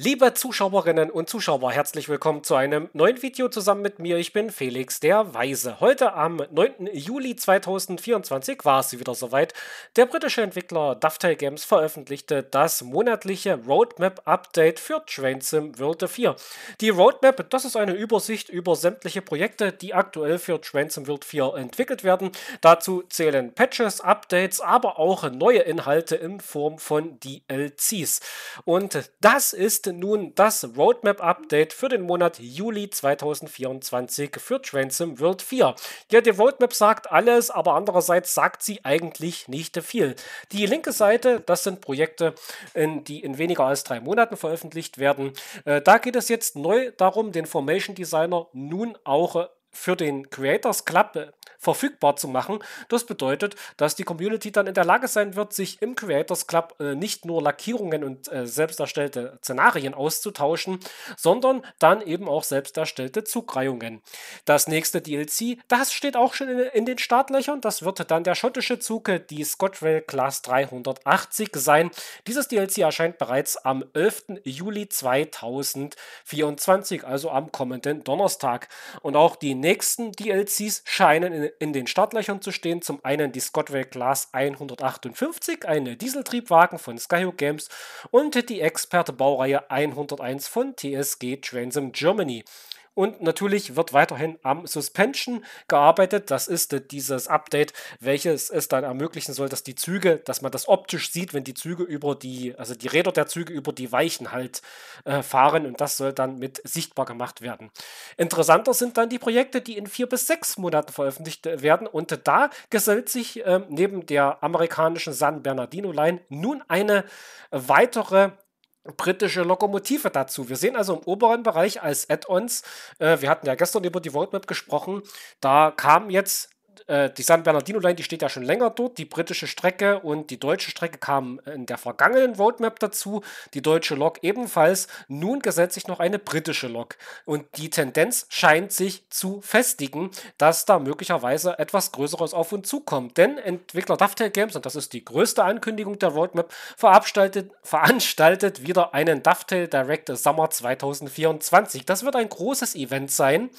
Liebe Zuschauerinnen und Zuschauer, herzlich willkommen zu einem neuen Video zusammen mit mir. Ich bin Felix der Weise. Heute am 9. Juli 2024 war es wieder soweit. Der britische Entwickler Dovetail Games veröffentlichte das monatliche Roadmap-Update für Sim World 4. Die Roadmap, das ist eine Übersicht über sämtliche Projekte, die aktuell für Sim World 4 entwickelt werden. Dazu zählen Patches, Updates, aber auch neue Inhalte in Form von DLCs. Und das ist nun das Roadmap-Update für den Monat Juli 2024 für Transom World 4. Ja, die Roadmap sagt alles, aber andererseits sagt sie eigentlich nicht viel. Die linke Seite, das sind Projekte, in, die in weniger als drei Monaten veröffentlicht werden. Äh, da geht es jetzt neu darum, den Formation Designer nun auch für den Creators Club äh, verfügbar zu machen. Das bedeutet, dass die Community dann in der Lage sein wird, sich im Creators Club äh, nicht nur Lackierungen und äh, selbst erstellte Szenarien auszutauschen, sondern dann eben auch selbst erstellte Zugreihungen. Das nächste DLC, das steht auch schon in, in den Startlöchern. Das wird dann der schottische Zug, die Scotrail Class 380 sein. Dieses DLC erscheint bereits am 11. Juli 2024, also am kommenden Donnerstag. Und auch die nächsten DLCs scheinen in, in den Startlöchern zu stehen. Zum einen die Scottway Class 158, eine Dieseltriebwagen von Skyhook Games und die experte baureihe 101 von TSG Transom Germany. Und natürlich wird weiterhin am Suspension gearbeitet. Das ist dieses Update, welches es dann ermöglichen soll, dass die Züge, dass man das optisch sieht, wenn die Züge über die, also die Räder der Züge über die Weichen halt äh, fahren. Und das soll dann mit sichtbar gemacht werden. Interessanter sind dann die Projekte, die in vier bis sechs Monaten veröffentlicht äh, werden. Und da gesellt sich äh, neben der amerikanischen San Bernardino Line nun eine weitere britische Lokomotive dazu. Wir sehen also im oberen Bereich als Add-ons, äh, wir hatten ja gestern über die Worldmap gesprochen, da kam jetzt äh, die San Bernardino Line, die steht ja schon länger dort. Die britische Strecke und die deutsche Strecke kamen in der vergangenen Roadmap dazu. Die deutsche Lok ebenfalls. Nun gesetzt sich noch eine britische Lok. Und die Tendenz scheint sich zu festigen, dass da möglicherweise etwas Größeres auf uns zukommt. Denn Entwickler Dovetail Games, und das ist die größte Ankündigung der Roadmap, veranstaltet, veranstaltet wieder einen Dovetail Direct Summer 2024. Das wird ein großes Event sein,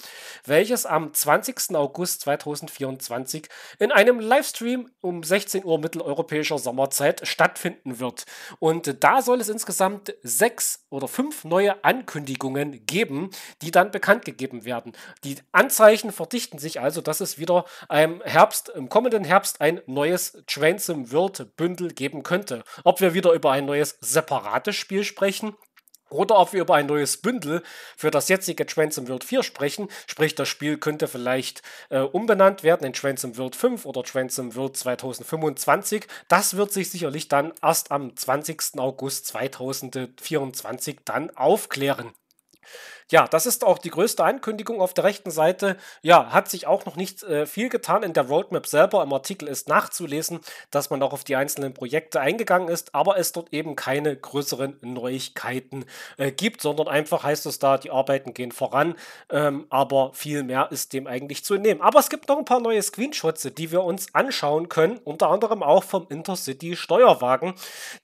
welches am 20. August 2024 2020 in einem Livestream um 16 Uhr mitteleuropäischer Sommerzeit stattfinden wird. Und da soll es insgesamt sechs oder fünf neue Ankündigungen geben, die dann bekannt gegeben werden. Die Anzeichen verdichten sich also, dass es wieder im Herbst, im kommenden Herbst ein neues Transom World Bündel geben könnte. Ob wir wieder über ein neues separates Spiel sprechen, oder ob wir über ein neues Bündel für das jetzige Transom World 4 sprechen, sprich das Spiel könnte vielleicht äh, umbenannt werden in Transom World 5 oder Transom World 2025. Das wird sich sicherlich dann erst am 20. August 2024 dann aufklären. Ja, das ist auch die größte Ankündigung auf der rechten Seite. Ja, hat sich auch noch nicht äh, viel getan in der Roadmap selber. Im Artikel ist nachzulesen, dass man auch auf die einzelnen Projekte eingegangen ist, aber es dort eben keine größeren Neuigkeiten äh, gibt, sondern einfach heißt es da, die Arbeiten gehen voran, ähm, aber viel mehr ist dem eigentlich zu entnehmen. Aber es gibt noch ein paar neue Screenshots, die wir uns anschauen können, unter anderem auch vom Intercity Steuerwagen,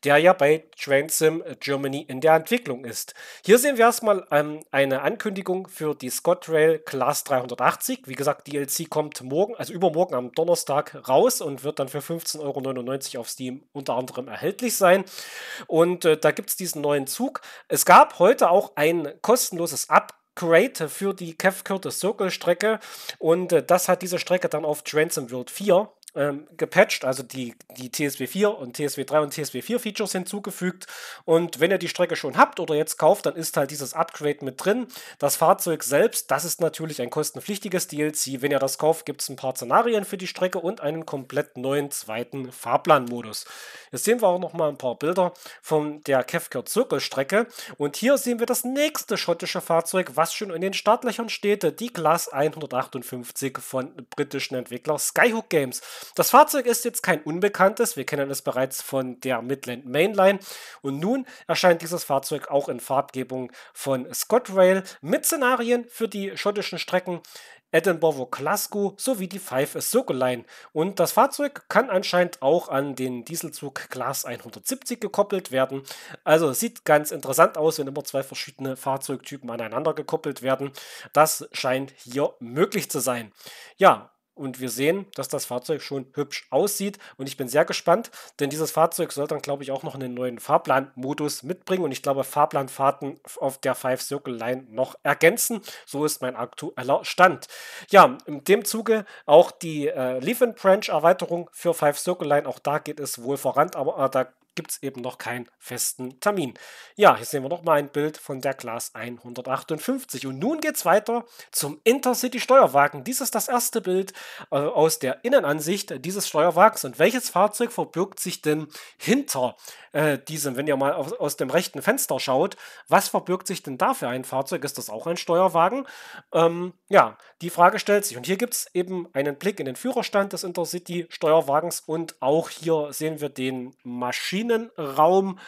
der ja bei Transim Germany in der Entwicklung ist. Hier sehen wir erstmal ähm, eine Ankündigung für die ScotRail Class 380. Wie gesagt, DLC kommt morgen, also übermorgen am Donnerstag raus und wird dann für 15,99 Euro auf Steam unter anderem erhältlich sein. Und äh, da gibt es diesen neuen Zug. Es gab heute auch ein kostenloses Upgrade für die Kev Curtis Circle Strecke und äh, das hat diese Strecke dann auf Transom World 4 ähm, gepatcht, also die, die TSW 4 und TSW 3 und TSW 4 Features hinzugefügt. Und wenn ihr die Strecke schon habt oder jetzt kauft, dann ist halt dieses Upgrade mit drin. Das Fahrzeug selbst, das ist natürlich ein kostenpflichtiges DLC. Wenn ihr das kauft, gibt es ein paar Szenarien für die Strecke und einen komplett neuen zweiten Fahrplanmodus. Jetzt sehen wir auch nochmal ein paar Bilder von der Kefker Zirkelstrecke. Und hier sehen wir das nächste schottische Fahrzeug, was schon in den Startlöchern steht, die Class 158 von britischen Entwicklern Skyhook Games. Das Fahrzeug ist jetzt kein unbekanntes, wir kennen es bereits von der Midland Mainline und nun erscheint dieses Fahrzeug auch in Farbgebung von ScotRail mit Szenarien für die schottischen Strecken Edinburgh, Glasgow sowie die Five Soko Line. Und das Fahrzeug kann anscheinend auch an den Dieselzug Class 170 gekoppelt werden. Also sieht ganz interessant aus, wenn immer zwei verschiedene Fahrzeugtypen aneinander gekoppelt werden. Das scheint hier möglich zu sein. Ja, und wir sehen, dass das Fahrzeug schon hübsch aussieht. Und ich bin sehr gespannt, denn dieses Fahrzeug soll dann, glaube ich, auch noch einen neuen Fahrplanmodus mitbringen. Und ich glaube, Fahrplanfahrten auf der Five Circle Line noch ergänzen. So ist mein aktueller Stand. Ja, in dem Zuge auch die äh, Leaf Branch Erweiterung für Five Circle Line. Auch da geht es wohl voran, aber äh, da gibt es eben noch keinen festen Termin. Ja, hier sehen wir nochmal ein Bild von der Class 158. Und nun geht es weiter zum Intercity Steuerwagen. Dies ist das erste Bild äh, aus der Innenansicht dieses Steuerwagens. Und welches Fahrzeug verbirgt sich denn hinter äh, diesem, wenn ihr mal aus, aus, dem rechten Fenster schaut, was verbirgt sich denn da für ein Fahrzeug? Ist das auch ein Steuerwagen? Ähm, ja, die Frage stellt sich. Und hier gibt es eben einen Blick in den Führerstand des Intercity Steuerwagens und auch hier sehen wir den Maschinen Maschinenraum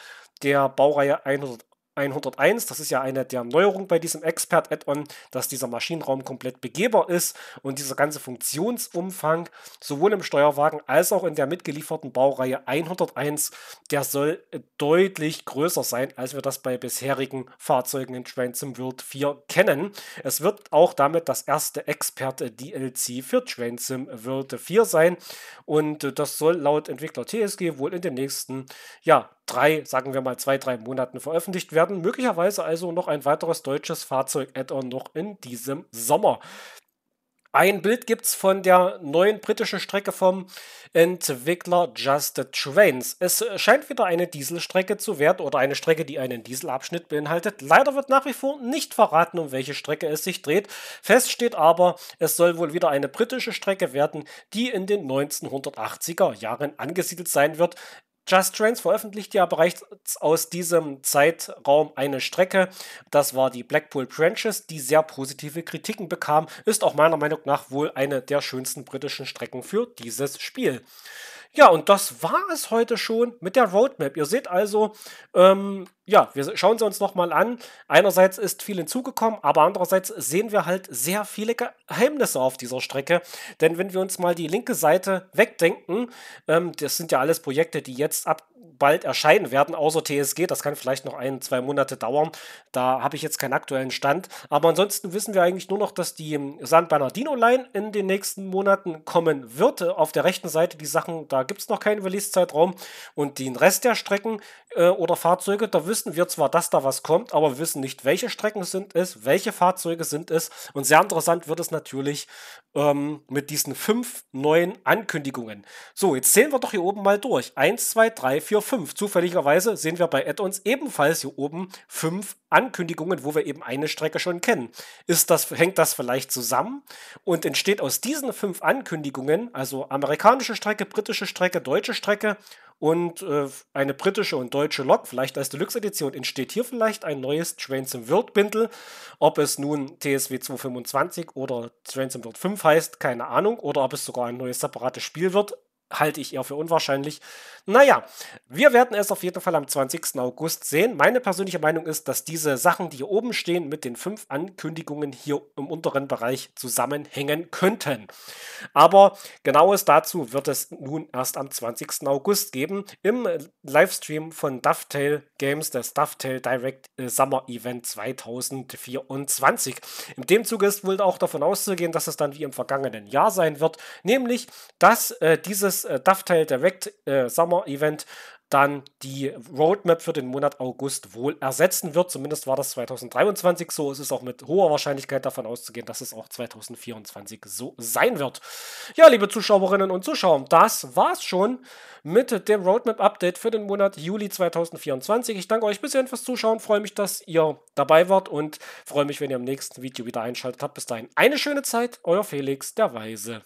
der Baureihe 100 101. Das ist ja eine der Neuerungen bei diesem Expert-Add-on, dass dieser Maschinenraum komplett begehbar ist und dieser ganze Funktionsumfang sowohl im Steuerwagen als auch in der mitgelieferten Baureihe 101, der soll deutlich größer sein, als wir das bei bisherigen Fahrzeugen in Transom World 4 kennen. Es wird auch damit das erste Expert-DLC für Transom World 4 sein und das soll laut Entwickler TSG wohl in den nächsten ja, drei, sagen wir mal zwei, drei Monaten veröffentlicht werden. Möglicherweise also noch ein weiteres deutsches Fahrzeug-Add-on noch in diesem Sommer. Ein Bild gibt es von der neuen britischen Strecke vom Entwickler Just the Trains. Es scheint wieder eine Dieselstrecke zu werden oder eine Strecke, die einen Dieselabschnitt beinhaltet. Leider wird nach wie vor nicht verraten, um welche Strecke es sich dreht. Fest steht aber, es soll wohl wieder eine britische Strecke werden, die in den 1980er Jahren angesiedelt sein wird. Just Trains veröffentlicht ja bereits aus diesem Zeitraum eine Strecke. Das war die Blackpool Branches, die sehr positive Kritiken bekam. Ist auch meiner Meinung nach wohl eine der schönsten britischen Strecken für dieses Spiel. Ja, und das war es heute schon mit der Roadmap. Ihr seht also, ähm, ja, wir schauen sie uns nochmal an. Einerseits ist viel hinzugekommen, aber andererseits sehen wir halt sehr viele Geheimnisse auf dieser Strecke. Denn wenn wir uns mal die linke Seite wegdenken, ähm, das sind ja alles Projekte, die jetzt ab bald erscheinen werden, außer TSG. Das kann vielleicht noch ein, zwei Monate dauern. Da habe ich jetzt keinen aktuellen Stand. Aber ansonsten wissen wir eigentlich nur noch, dass die ähm, San Bernardino-Line in den nächsten Monaten kommen wird. Äh, auf der rechten Seite die Sachen, da gibt es noch keinen Release-Zeitraum. Und den Rest der Strecken äh, oder Fahrzeuge, da wissen wir zwar, dass da was kommt, aber wir wissen nicht, welche Strecken sind es, welche Fahrzeuge sind es. Und sehr interessant wird es natürlich ähm, mit diesen fünf neuen Ankündigungen. So, jetzt zählen wir doch hier oben mal durch. Eins, zwei, drei, vier, 5. Zufälligerweise sehen wir bei Add-ons ebenfalls hier oben fünf Ankündigungen, wo wir eben eine Strecke schon kennen. Ist das, hängt das vielleicht zusammen und entsteht aus diesen fünf Ankündigungen, also amerikanische Strecke, britische Strecke, deutsche Strecke und äh, eine britische und deutsche Lok, vielleicht als Deluxe-Edition, entsteht hier vielleicht ein neues Trains im Wirt Bindle. Ob es nun TSW 225 oder Trains im Wirt 5 heißt, keine Ahnung. Oder ob es sogar ein neues separates Spiel wird, halte ich eher für unwahrscheinlich. Naja, wir werden es auf jeden Fall am 20. August sehen. Meine persönliche Meinung ist, dass diese Sachen, die hier oben stehen, mit den fünf Ankündigungen hier im unteren Bereich zusammenhängen könnten. Aber genaues dazu wird es nun erst am 20. August geben im Livestream von Dovetail Games, das Dovetail Direct Summer Event 2024. In dem Zuge ist wohl auch davon auszugehen, dass es dann wie im vergangenen Jahr sein wird, nämlich dass äh, dieses dieses äh, Dovetail Direct äh, Summer Event dann die Roadmap für den Monat August wohl ersetzen wird. Zumindest war das 2023 so. Es ist auch mit hoher Wahrscheinlichkeit davon auszugehen, dass es auch 2024 so sein wird. Ja, liebe Zuschauerinnen und Zuschauer, das war's schon mit dem Roadmap-Update für den Monat Juli 2024. Ich danke euch bisher fürs Zuschauen, freue mich, dass ihr dabei wart und freue mich, wenn ihr im nächsten Video wieder einschaltet habt. Bis dahin eine schöne Zeit, euer Felix der Weise.